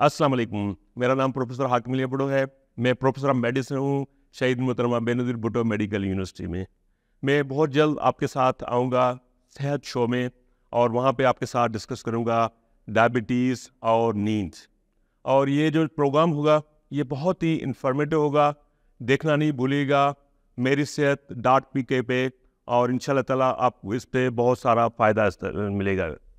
असलम मेरा नाम प्रोफेसर हाकिम अली है मैं प्रोफेसर ऑफ मेडिसिन हूँ शहीद मुतरमा बेनदी भुटो मेडिकल यूनिवर्सिटी में मैं बहुत जल्द आपके साथ आऊँगा सेहत शो में और वहाँ पे आपके साथ डिस्कस करूँगा डायबिटीज़ और नींद और ये जो प्रोग्राम होगा ये बहुत ही इन्फॉर्मेटिव होगा देखना नहीं भूलिएगा मेरी सेहत डॉट पी के पे और इन ताला आपको इस पर बहुत सारा फ़ायदा मिलेगा